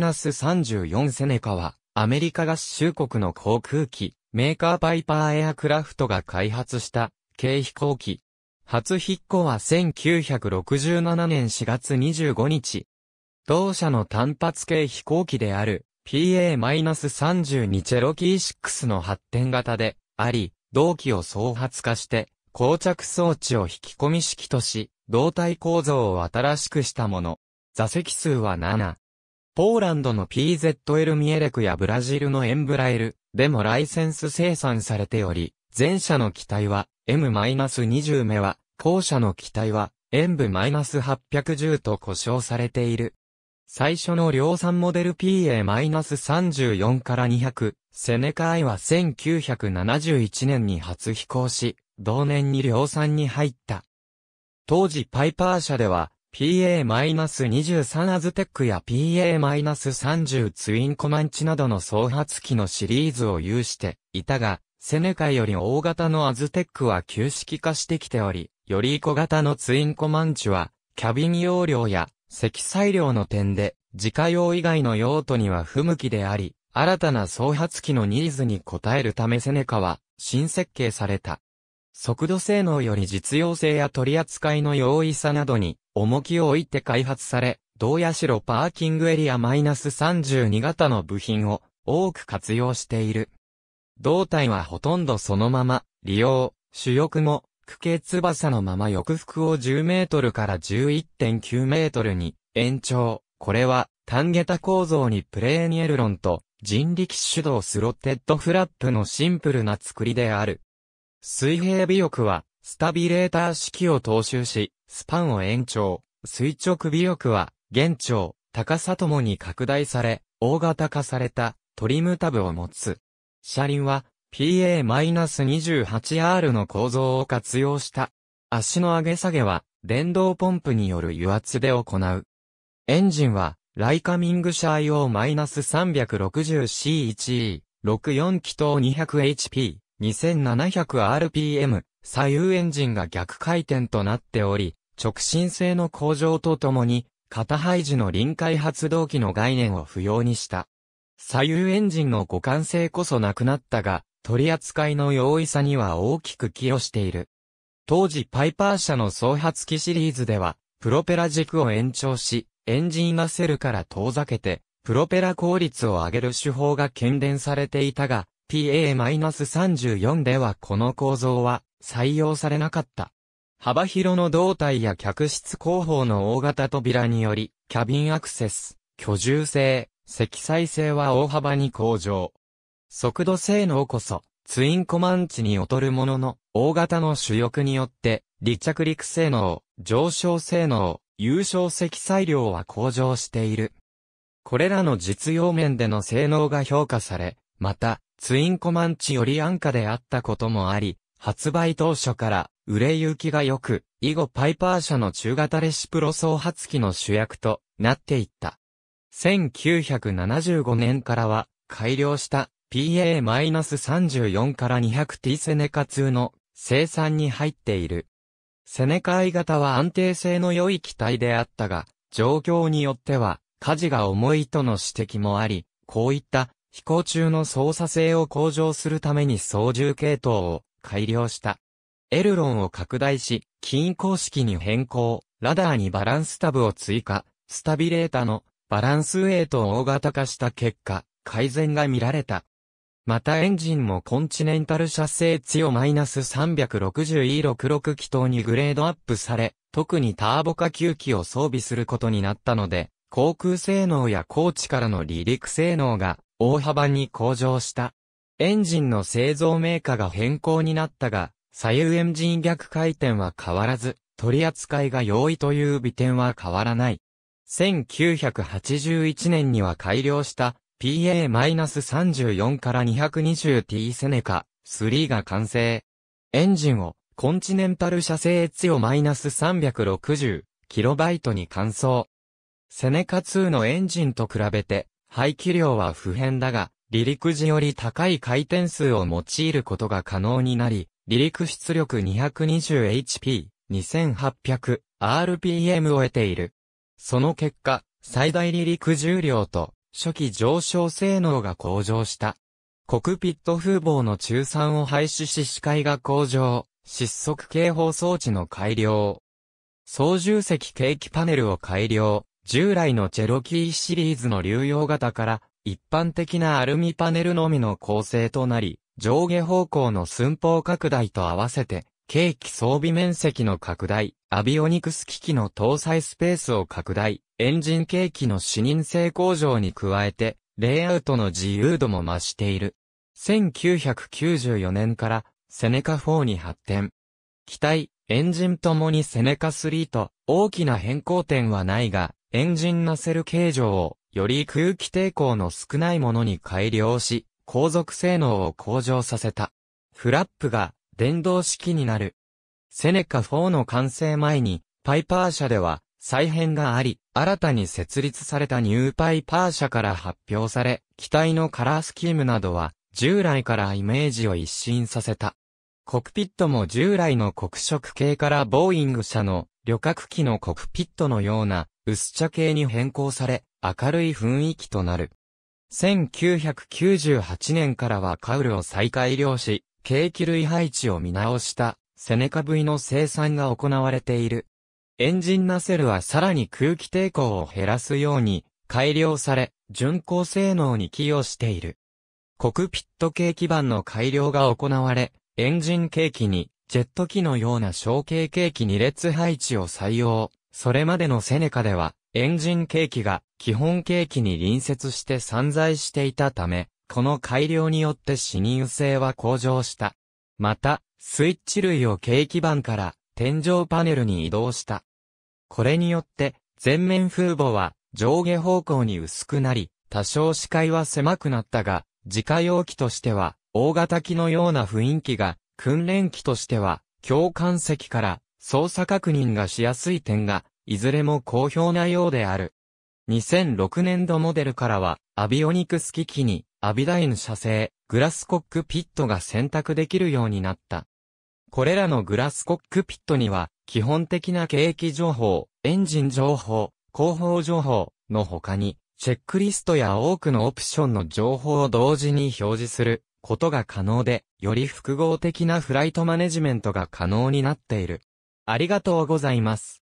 ナス34セネカは、アメリカ合衆国の航空機、メーカーパイパーエアクラフトが開発した、軽飛行機。初引っ越は1967年4月25日。同社の単発系飛行機である PA-32 チェロキー6の発展型であり、同機を創発化して、膠着装置を引き込み式とし、胴体構造を新しくしたもの。座席数は7、ポーランドの PZL ミエレクやブラジルのエンブラエルでもライセンス生産されており、前者の機体は M-20 目は、後者の機体は e n 8 1 0と呼称されている。最初の量産モデル PA-34 から200、セネカイは1971年に初飛行し、同年に量産に入った。当時パイパー社では、PA-23 アズテックや PA-30 ツインコマンチなどの創発機のシリーズを有していたが、セネカより大型のアズテックは旧式化してきており、より小型のツインコマンチは、キャビン容量や積載量の点で、自家用以外の用途には不向きであり、新たな創発機のニーズに応えるためセネカは新設計された。速度性能より実用性や取り扱いの容易さなどに重きを置いて開発され、同社パーキングエリア -32 型の部品を多く活用している。胴体はほとんどそのまま、利用、主翼も、区形翼のまま翼服を10メートルから11.9メートルに延長。これは、単桁構造にプレーニエルロンと人力手動スロッテッドフラップのシンプルな作りである。水平尾翼はスタビレーター式を踏襲し、スパンを延長、垂直尾翼は、現長、高さともに拡大され、大型化されたトリムタブを持つ。車輪は PA-28R の構造を活用した。足の上げ下げは電動ポンプによる油圧で行う。エンジンはライカミング車 IO-360C1E64 気筒 200HP2700RPM 左右エンジンが逆回転となっており、直進性の向上とともに、肩配時の臨界発動機の概念を不要にした。左右エンジンの互換性こそなくなったが、取り扱いの容易さには大きく寄与している。当時パイパー社の創発機シリーズでは、プロペラ軸を延長し、エンジンがセルから遠ざけて、プロペラ効率を上げる手法が懸伝されていたが、PA-34 ではこの構造は採用されなかった。幅広の胴体や客室後方の大型扉により、キャビンアクセス、居住性、積載性は大幅に向上。速度性能こそ、ツインコマンチに劣るものの、大型の主翼によって、離着陸性能、上昇性能、優勝積載量は向上している。これらの実用面での性能が評価され、また、ツインコマンチより安価であったこともあり、発売当初から売れ行きが良く、以後パイパー社の中型レシプロ創発機の主役となっていった。1975年からは改良した PA-34 から 200T セネカ2の生産に入っている。セネカ I 型は安定性の良い機体であったが、状況によっては火事が重いとの指摘もあり、こういった飛行中の操作性を向上するために操縦系統を改良した。エルロンを拡大し、均衡式に変更、ラダーにバランスタブを追加、スタビレータのバランスウェイトを大型化した結果、改善が見られた。またエンジンもコンチネンタル車製強 -360E66 気筒にグレードアップされ、特にターボ化吸気を装備することになったので、航空性能や高地からの離陸性能が大幅に向上した。エンジンの製造メーカーが変更になったが、左右エンジン逆回転は変わらず、取り扱いが容易という美点は変わらない。1981年には改良した PA-34 から 220T セネカ3が完成。エンジンをコンチネンタル車製エツヨ -360KB に換装。セネカ2のエンジンと比べて排気量は不変だが、離陸時より高い回転数を用いることが可能になり、離陸出力 220HP、2800、RPM を得ている。その結果、最大離陸重量と初期上昇性能が向上した。コクピット風防の中3を廃止し視界が向上、失速警報装置の改良。操縦席景気パネルを改良、従来のチェロキーシリーズの流用型から一般的なアルミパネルのみの構成となり、上下方向の寸法拡大と合わせて、計器装備面積の拡大、アビオニクス機器の搭載スペースを拡大、エンジン計器の視認性向上に加えて、レイアウトの自由度も増している。1994年からセネカ4に発展。機体、エンジンともにセネカ3と大きな変更点はないが、エンジンナセル形状をより空気抵抗の少ないものに改良し、後続性能を向上させた。フラップが電動式になる。セネカ4の完成前に、パイパー社では再編があり、新たに設立されたニューパイパー社から発表され、機体のカラースキームなどは従来からイメージを一新させた。コクピットも従来の黒色系からボーイング社の旅客機のコクピットのような薄茶系に変更され、明るい雰囲気となる。1998年からはカウルを再改良し、景気類配置を見直したセネカ V の生産が行われている。エンジンナセルはさらに空気抵抗を減らすように改良され、巡航性能に寄与している。コクピット系基板の改良が行われ、エンジンケーキにジェット機のような小型ケーキ2列配置を採用。それまでのセネカでは、エンジンケーキが基本ケーキに隣接して散在していたため、この改良によって視認性は向上した。また、スイッチ類をケーキ板から天井パネルに移動した。これによって、前面風母は上下方向に薄くなり、多少視界は狭くなったが、自家用機としては、大型機のような雰囲気が、訓練機としては、共感席から操作確認がしやすい点が、いずれも好評なようである。2006年度モデルからは、アビオニクス機器に、アビダイン社製、グラスコックピットが選択できるようになった。これらのグラスコックピットには、基本的な景気情報、エンジン情報、後方情報の他に、チェックリストや多くのオプションの情報を同時に表示することが可能で、より複合的なフライトマネジメントが可能になっている。ありがとうございます。